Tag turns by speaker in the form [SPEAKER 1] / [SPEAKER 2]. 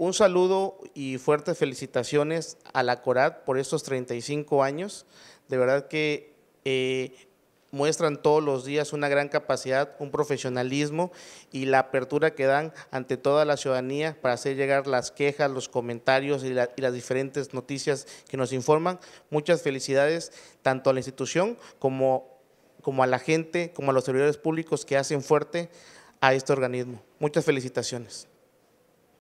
[SPEAKER 1] Un saludo y fuertes felicitaciones a la CORAD por estos 35 años. De verdad que eh, muestran todos los días una gran capacidad, un profesionalismo y la apertura que dan ante toda la ciudadanía para hacer llegar las quejas, los comentarios y, las diferentes noticias que nos informan. Muchas felicidades tanto a la institución como, como a la gente, como a los servidores públicos que hacen fuerte a este organismo. Muchas felicitaciones.